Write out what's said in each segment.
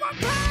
my power.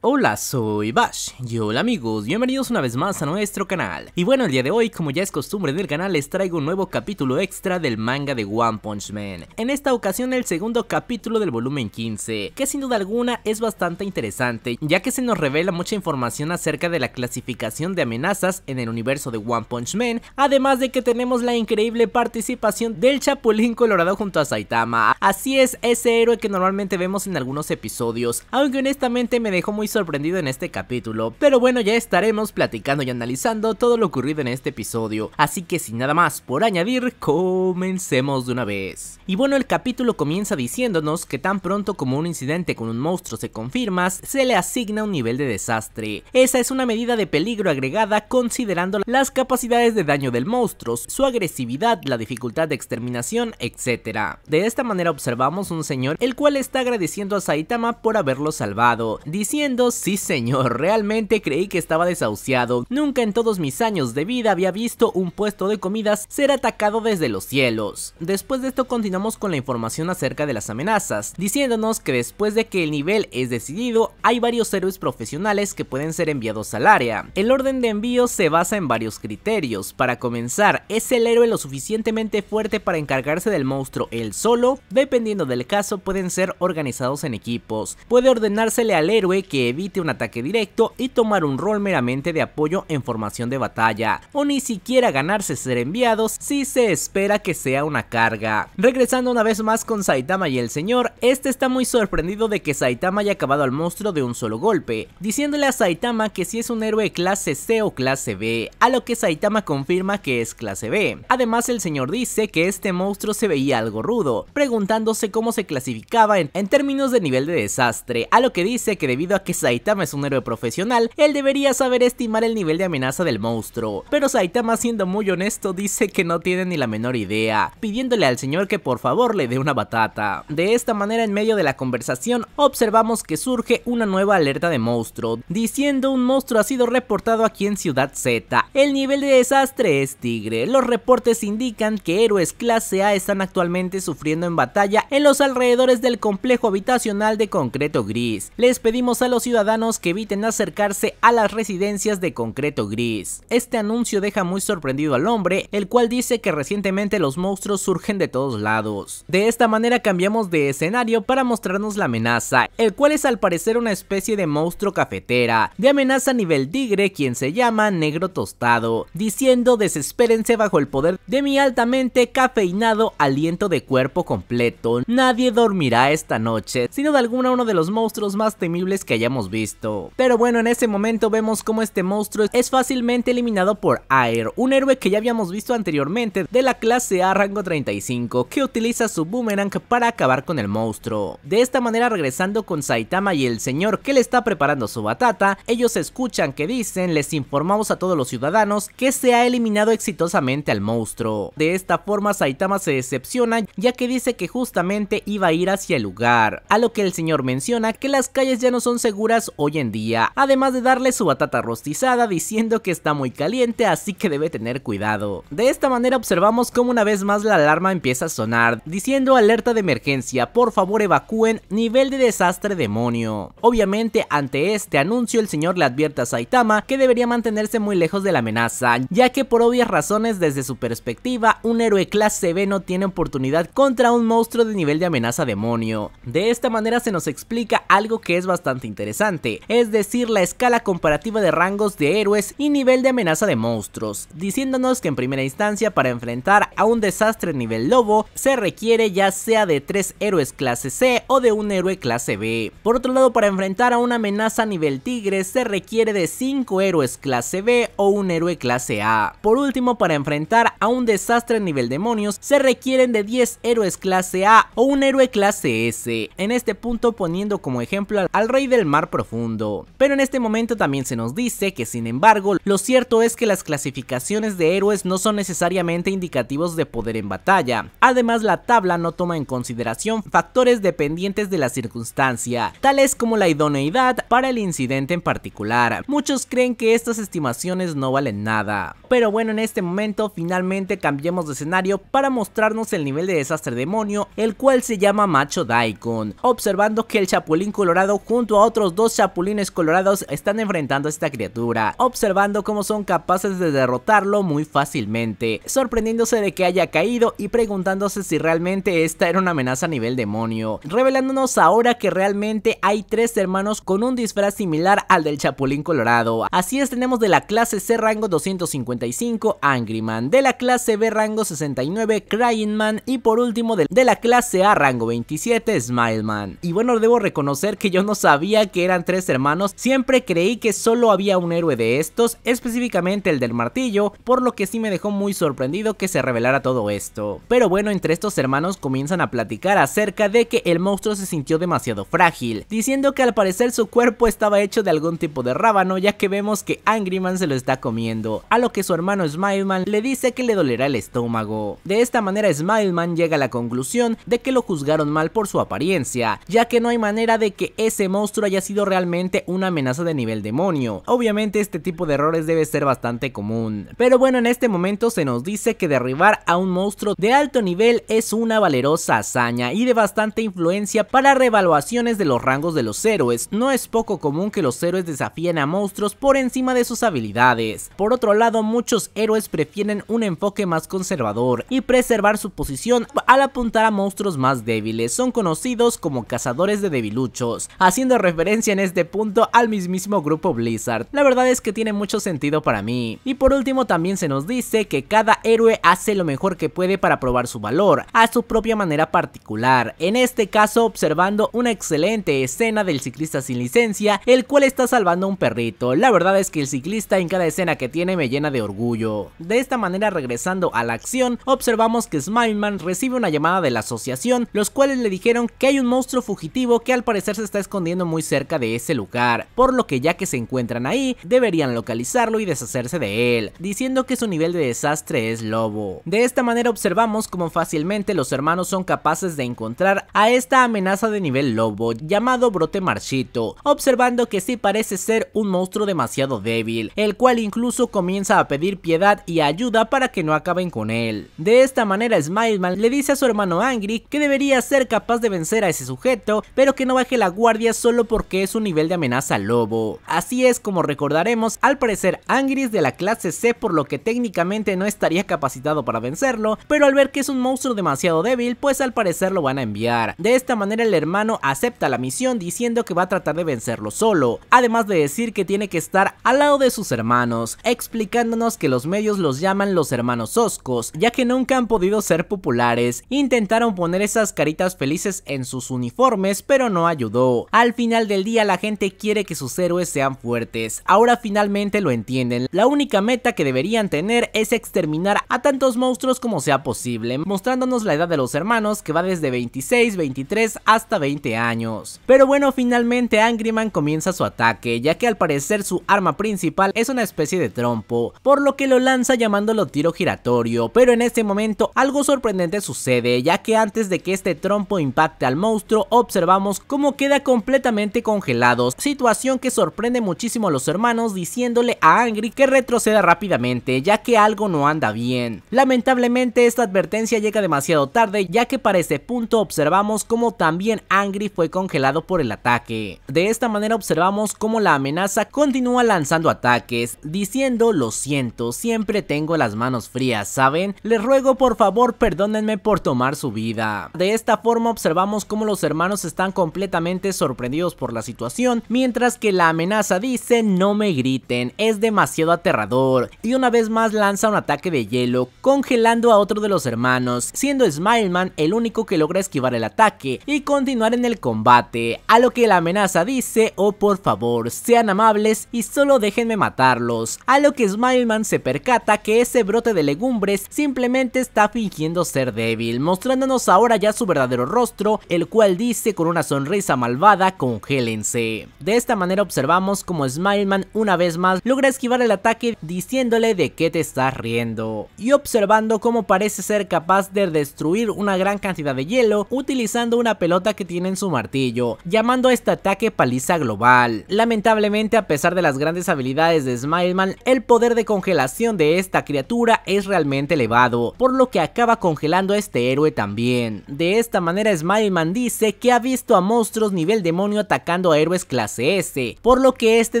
Hola, soy Bash y hola amigos, bienvenidos una vez más a nuestro canal. Y bueno, el día de hoy, como ya es costumbre del canal, les traigo un nuevo capítulo extra del manga de One Punch Man. En esta ocasión, el segundo capítulo del volumen 15, que sin duda alguna es bastante interesante, ya que se nos revela mucha información acerca de la clasificación de amenazas en el universo de One Punch Man, además de que tenemos la increíble participación del Chapulín Colorado junto a Saitama. Así es, ese héroe que normalmente vemos en algunos episodios, aunque honestamente me dejó muy sorprendido en este capítulo, pero bueno ya estaremos platicando y analizando todo lo ocurrido en este episodio, así que sin nada más por añadir, comencemos de una vez. Y bueno el capítulo comienza diciéndonos que tan pronto como un incidente con un monstruo se confirma, se le asigna un nivel de desastre. Esa es una medida de peligro agregada considerando las capacidades de daño del monstruo, su agresividad, la dificultad de exterminación, etc. De esta manera observamos un señor el cual está agradeciendo a Saitama por haberlo salvado, diciendo sí señor, realmente creí que estaba desahuciado. Nunca en todos mis años de vida había visto un puesto de comidas ser atacado desde los cielos. Después de esto continuamos con la información acerca de las amenazas, diciéndonos que después de que el nivel es decidido, hay varios héroes profesionales que pueden ser enviados al área. El orden de envío se basa en varios criterios. Para comenzar, ¿es el héroe lo suficientemente fuerte para encargarse del monstruo él solo? Dependiendo del caso, pueden ser organizados en equipos. Puede ordenársele al héroe que evite un ataque directo y tomar un rol meramente de apoyo en formación de batalla, o ni siquiera ganarse ser enviados si se espera que sea una carga. Regresando una vez más con Saitama y el señor, este está muy sorprendido de que Saitama haya acabado al monstruo de un solo golpe, diciéndole a Saitama que si es un héroe clase C o clase B, a lo que Saitama confirma que es clase B. Además el señor dice que este monstruo se veía algo rudo, preguntándose cómo se clasificaba en términos de nivel de desastre, a lo que dice que debido a que Saitama es un héroe profesional, él debería saber estimar el nivel de amenaza del monstruo. Pero Saitama siendo muy honesto dice que no tiene ni la menor idea, pidiéndole al señor que por favor le dé una batata. De esta manera en medio de la conversación observamos que surge una nueva alerta de monstruo, diciendo un monstruo ha sido reportado aquí en Ciudad Z. El nivel de desastre es tigre, los reportes indican que héroes clase A están actualmente sufriendo en batalla en los alrededores del complejo habitacional de concreto gris. Les pedimos a los ciudadanos que eviten acercarse a las residencias de concreto gris. Este anuncio deja muy sorprendido al hombre, el cual dice que recientemente los monstruos surgen de todos lados. De esta manera cambiamos de escenario para mostrarnos la amenaza, el cual es al parecer una especie de monstruo cafetera, de amenaza nivel tigre quien se llama Negro Tostado, diciendo desespérense bajo el poder de mi altamente cafeinado aliento de cuerpo completo. Nadie dormirá esta noche, sino de alguna uno de los monstruos más temibles que hayamos visto. Pero bueno, en ese momento vemos cómo este monstruo es fácilmente eliminado por Air, un héroe que ya habíamos visto anteriormente de la clase A rango 35, que utiliza su boomerang para acabar con el monstruo. De esta manera regresando con Saitama y el señor que le está preparando su batata, ellos escuchan que dicen, les informamos a todos los ciudadanos que se ha eliminado exitosamente al monstruo. De esta forma Saitama se decepciona ya que dice que justamente iba a ir hacia el lugar, a lo que el señor menciona que las calles ya no son seguras hoy en día, además de darle su batata rostizada diciendo que está muy caliente así que debe tener cuidado. De esta manera observamos cómo una vez más la alarma empieza a sonar, diciendo alerta de emergencia, por favor evacúen, nivel de desastre demonio. Obviamente ante este anuncio el señor le advierte a Saitama que debería mantenerse muy lejos de la amenaza, ya que por obvias razones desde su perspectiva un héroe clase B no tiene oportunidad contra un monstruo de nivel de amenaza demonio. De esta manera se nos explica algo que es bastante interesante es decir la escala comparativa de rangos de héroes y nivel de amenaza de monstruos, diciéndonos que en primera instancia para enfrentar a un desastre nivel lobo se requiere ya sea de 3 héroes clase C o de un héroe clase B. Por otro lado para enfrentar a una amenaza nivel tigre se requiere de 5 héroes clase B o un héroe clase A. Por último para enfrentar a un desastre nivel demonios se requieren de 10 héroes clase A o un héroe clase S, en este punto poniendo como ejemplo al rey del mar profundo. Pero en este momento también se nos dice que sin embargo, lo cierto es que las clasificaciones de héroes no son necesariamente indicativos de poder en batalla. Además, la tabla no toma en consideración factores dependientes de la circunstancia, tales como la idoneidad para el incidente en particular. Muchos creen que estas estimaciones no valen nada. Pero bueno, en este momento finalmente cambiemos de escenario para mostrarnos el nivel de desastre demonio, el cual se llama Macho Daikon, observando que el Chapulín Colorado junto a otros dos chapulines colorados están enfrentando a esta criatura, observando cómo son capaces de derrotarlo muy fácilmente, sorprendiéndose de que haya caído y preguntándose si realmente esta era una amenaza a nivel demonio, revelándonos ahora que realmente hay tres hermanos con un disfraz similar al del chapulín colorado. Así es, tenemos de la clase C rango 255 Angry de la clase B rango 69 Crying Man y por último de, de la clase A rango 27 Smile Y bueno, debo reconocer que yo no sabía que eran tres hermanos, siempre creí que solo había un héroe de estos, específicamente el del martillo, por lo que sí me dejó muy sorprendido que se revelara todo esto. Pero bueno, entre estos hermanos comienzan a platicar acerca de que el monstruo se sintió demasiado frágil, diciendo que al parecer su cuerpo estaba hecho de algún tipo de rábano, ya que vemos que Angryman se lo está comiendo, a lo que su hermano Smileman le dice que le dolerá el estómago. De esta manera Smileman llega a la conclusión de que lo juzgaron mal por su apariencia, ya que no hay manera de que ese monstruo haya sido sido realmente una amenaza de nivel demonio. Obviamente este tipo de errores debe ser bastante común. Pero bueno, en este momento se nos dice que derribar a un monstruo de alto nivel es una valerosa hazaña y de bastante influencia para revaluaciones de los rangos de los héroes. No es poco común que los héroes desafíen a monstruos por encima de sus habilidades. Por otro lado, muchos héroes prefieren un enfoque más conservador y preservar su posición al apuntar a monstruos más débiles. Son conocidos como cazadores de debiluchos, haciendo referencia en este punto al mismísimo grupo Blizzard. La verdad es que tiene mucho sentido para mí. Y por último también se nos dice que cada héroe hace lo mejor que puede para probar su valor, a su propia manera particular, en este caso observando una excelente escena del ciclista sin licencia, el cual está salvando a un perrito. La verdad es que el ciclista en cada escena que tiene me llena de orgullo. De esta manera regresando a la acción, observamos que Smileman recibe una llamada de la asociación, los cuales le dijeron que hay un monstruo fugitivo que al parecer se está escondiendo muy cerca de ese lugar, por lo que ya que se encuentran ahí, deberían localizarlo y deshacerse de él, diciendo que su nivel de desastre es lobo. De esta manera observamos cómo fácilmente los hermanos son capaces de encontrar a esta amenaza de nivel lobo, llamado brote marchito, observando que sí parece ser un monstruo demasiado débil, el cual incluso comienza a pedir piedad y ayuda para que no acaben con él. De esta manera Smileman le dice a su hermano Angry que debería ser capaz de vencer a ese sujeto, pero que no baje la guardia solo porque es un nivel de amenaza lobo. Así es como recordaremos, al parecer Angry de la clase C por lo que técnicamente no estaría capacitado para vencerlo, pero al ver que es un monstruo demasiado débil, pues al parecer lo van a enviar. De esta manera el hermano acepta la misión diciendo que va a tratar de vencerlo solo, además de decir que tiene que estar al lado de sus hermanos, explicándonos que los medios los llaman los hermanos Oscos, ya que nunca han podido ser populares, intentaron poner esas caritas felices en sus uniformes pero no ayudó. Al final del la gente quiere que sus héroes sean fuertes. Ahora finalmente lo entienden. La única meta que deberían tener es exterminar a tantos monstruos como sea posible, mostrándonos la edad de los hermanos que va desde 26, 23 hasta 20 años. Pero bueno, finalmente Angryman comienza su ataque, ya que al parecer su arma principal es una especie de trompo, por lo que lo lanza llamándolo tiro giratorio, pero en este momento algo sorprendente sucede, ya que antes de que este trompo impacte al monstruo, observamos cómo queda completamente congelados, situación que sorprende muchísimo a los hermanos diciéndole a Angry que retroceda rápidamente ya que algo no anda bien. Lamentablemente esta advertencia llega demasiado tarde ya que para ese punto observamos como también Angry fue congelado por el ataque. De esta manera observamos como la amenaza continúa lanzando ataques, diciendo lo siento, siempre tengo las manos frías, ¿saben? Les ruego por favor perdónenme por tomar su vida. De esta forma observamos como los hermanos están completamente sorprendidos por la situación, mientras que la amenaza dice no me griten, es demasiado aterrador, y una vez más lanza un ataque de hielo, congelando a otro de los hermanos, siendo Smileman el único que logra esquivar el ataque y continuar en el combate, a lo que la amenaza dice, oh por favor, sean amables y solo déjenme matarlos, a lo que Smileman se percata que ese brote de legumbres simplemente está fingiendo ser débil, mostrándonos ahora ya su verdadero rostro, el cual dice con una sonrisa malvada, congela de esta manera observamos como Smileman una vez más logra esquivar el ataque diciéndole de qué te estás riendo. Y observando cómo parece ser capaz de destruir una gran cantidad de hielo utilizando una pelota que tiene en su martillo, llamando a este ataque paliza global. Lamentablemente a pesar de las grandes habilidades de Smileman, el poder de congelación de esta criatura es realmente elevado, por lo que acaba congelando a este héroe también. De esta manera Smileman dice que ha visto a monstruos nivel demonio atacando a héroes clase S, por lo que este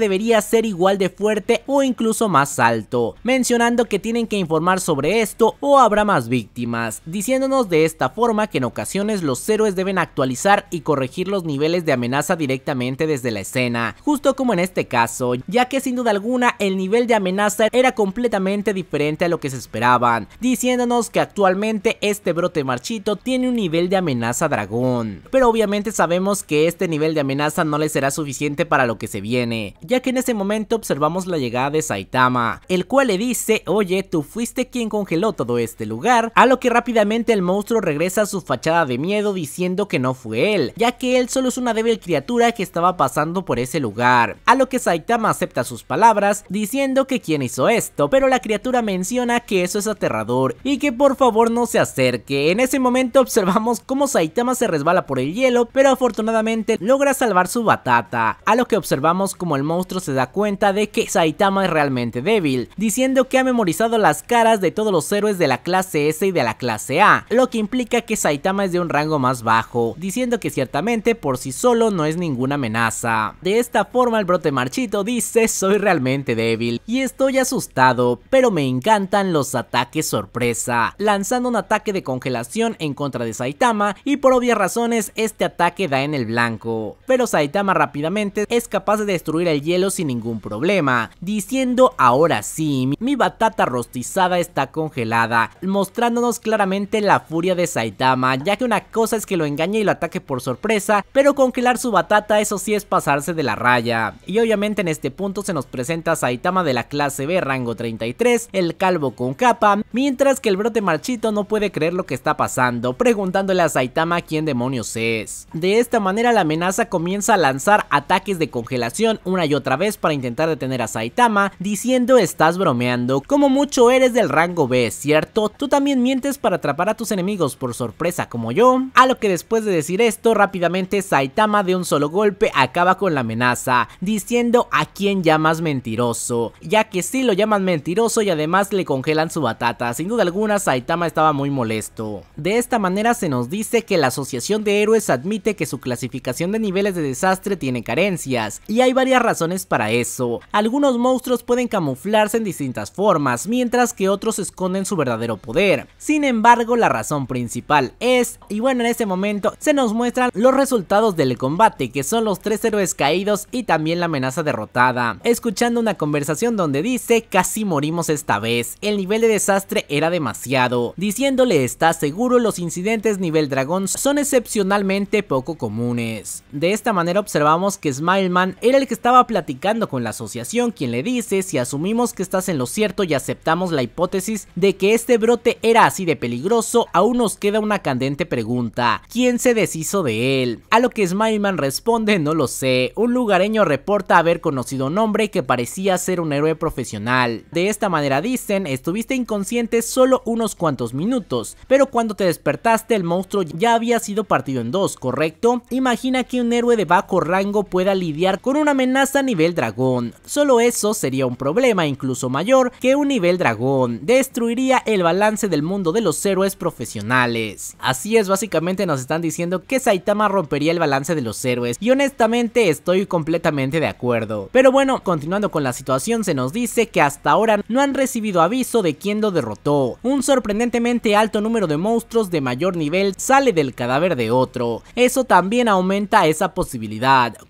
debería ser igual de fuerte o incluso más alto, mencionando que tienen que informar sobre esto o habrá más víctimas, diciéndonos de esta forma que en ocasiones los héroes deben actualizar y corregir los niveles de amenaza directamente desde la escena, justo como en este caso, ya que sin duda alguna el nivel de amenaza era completamente diferente a lo que se esperaban, diciéndonos que actualmente este brote marchito tiene un nivel de amenaza dragón, pero obviamente sabemos que este nivel de amenaza no le será suficiente para lo que se viene, ya que en ese momento observamos la llegada de Saitama, el cual le dice, oye, tú fuiste quien congeló todo este lugar, a lo que rápidamente el monstruo regresa a su fachada de miedo diciendo que no fue él, ya que él solo es una débil criatura que estaba pasando por ese lugar, a lo que Saitama acepta sus palabras diciendo que quien hizo esto, pero la criatura menciona que eso es aterrador y que por favor no se acerque, en ese momento observamos cómo Saitama se resbala por el hielo, pero afortunadamente logra salvar su batata, a lo que observamos como el monstruo se da cuenta de que Saitama es realmente débil, diciendo que ha memorizado las caras de todos los héroes de la clase S y de la clase A, lo que implica que Saitama es de un rango más bajo, diciendo que ciertamente por sí solo no es ninguna amenaza. De esta forma el brote marchito dice soy realmente débil y estoy asustado, pero me encantan los ataques sorpresa, lanzando un ataque de congelación en contra de Saitama y por obvias razones este ataque da en el blanco, pero Saitama Saitama rápidamente es capaz de destruir el hielo sin ningún problema, diciendo ahora sí, mi batata rostizada está congelada, mostrándonos claramente la furia de Saitama, ya que una cosa es que lo engañe y lo ataque por sorpresa, pero congelar su batata eso sí es pasarse de la raya. Y obviamente en este punto se nos presenta Saitama de la clase B rango 33, el calvo con capa, mientras que el brote marchito no puede creer lo que está pasando, preguntándole a Saitama quién demonios es. De esta manera la amenaza comienza a lanzar ataques de congelación una y otra vez para intentar detener a Saitama, diciendo estás bromeando, como mucho eres del rango B, ¿cierto? Tú también mientes para atrapar a tus enemigos por sorpresa como yo. A lo que después de decir esto, rápidamente Saitama de un solo golpe acaba con la amenaza, diciendo a quién llamas mentiroso, ya que sí lo llaman mentiroso y además le congelan su batata, sin duda alguna Saitama estaba muy molesto. De esta manera se nos dice que la Asociación de Héroes admite que su clasificación de niveles de desastre tiene carencias, y hay varias razones para eso. Algunos monstruos pueden camuflarse en distintas formas, mientras que otros esconden su verdadero poder. Sin embargo, la razón principal es, y bueno, en este momento se nos muestran los resultados del combate, que son los tres héroes caídos y también la amenaza derrotada. Escuchando una conversación donde dice, casi morimos esta vez, el nivel de desastre era demasiado, diciéndole está seguro los incidentes nivel dragón son excepcionalmente poco comunes. De esta manera observamos que Smileman era el que estaba platicando con la asociación quien le dice si asumimos que estás en lo cierto y aceptamos la hipótesis de que este brote era así de peligroso, aún nos queda una candente pregunta, ¿quién se deshizo de él? A lo que Smileman responde no lo sé, un lugareño reporta haber conocido un hombre que parecía ser un héroe profesional. De esta manera dicen, estuviste inconsciente solo unos cuantos minutos, pero cuando te despertaste el monstruo ya había sido partido en dos, ¿correcto? Imagina que un héroe de rango pueda lidiar con una amenaza a nivel dragón. Solo eso sería un problema incluso mayor que un nivel dragón, destruiría el balance del mundo de los héroes profesionales. Así es, básicamente nos están diciendo que Saitama rompería el balance de los héroes y honestamente estoy completamente de acuerdo. Pero bueno, continuando con la situación se nos dice que hasta ahora no han recibido aviso de quién lo derrotó. Un sorprendentemente alto número de monstruos de mayor nivel sale del cadáver de otro. Eso también aumenta esa posibilidad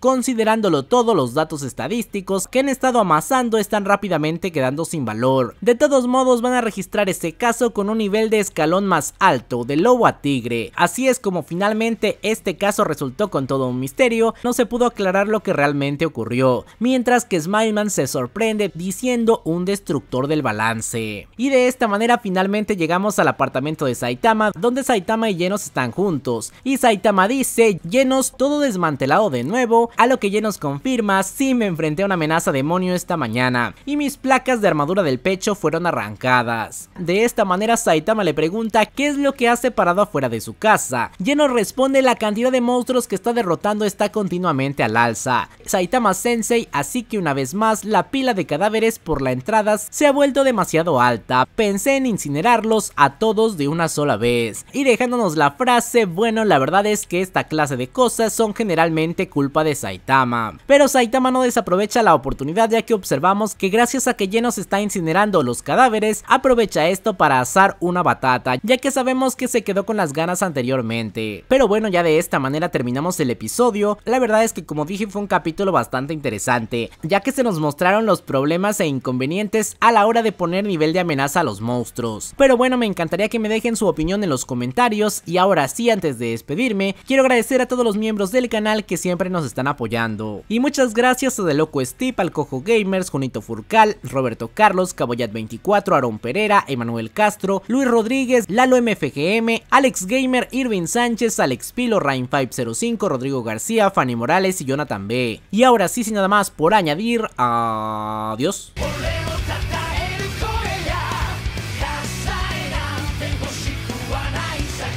considerándolo todo los datos estadísticos que han estado amasando están rápidamente quedando sin valor. De todos modos van a registrar este caso con un nivel de escalón más alto, de lobo a tigre. Así es como finalmente este caso resultó con todo un misterio, no se pudo aclarar lo que realmente ocurrió, mientras que Smileman se sorprende diciendo un destructor del balance. Y de esta manera finalmente llegamos al apartamento de Saitama, donde Saitama y Genos están juntos, y Saitama dice, Genos todo desmantelado de nuevo, a lo que ya nos confirma si me enfrenté a una amenaza demonio esta mañana y mis placas de armadura del pecho fueron arrancadas. De esta manera Saitama le pregunta qué es lo que ha separado afuera de su casa. Lleno responde la cantidad de monstruos que está derrotando está continuamente al alza. Saitama Sensei así que una vez más la pila de cadáveres por la entrada se ha vuelto demasiado alta. Pensé en incinerarlos a todos de una sola vez. Y dejándonos la frase, bueno la verdad es que esta clase de cosas son generalmente culpa de Saitama. Pero Saitama no desaprovecha la oportunidad ya que observamos que gracias a que se está incinerando los cadáveres, aprovecha esto para asar una batata, ya que sabemos que se quedó con las ganas anteriormente. Pero bueno, ya de esta manera terminamos el episodio. La verdad es que como dije fue un capítulo bastante interesante, ya que se nos mostraron los problemas e inconvenientes a la hora de poner nivel de amenaza a los monstruos. Pero bueno, me encantaría que me dejen su opinión en los comentarios y ahora sí, antes de despedirme, quiero agradecer a todos los miembros del canal que siempre siempre nos están apoyando. Y muchas gracias a de Loco steep al Cojo Gamers, Junito Furcal, Roberto Carlos, Caboyat24, Aaron Pereira, Emanuel Castro, Luis Rodríguez, Lalo MFGM, Alex Gamer, Irving Sánchez, Alex Pilo, Rain505, Rodrigo García, Fanny Morales y Jonathan B. Y ahora sí, sin nada más por añadir, adiós.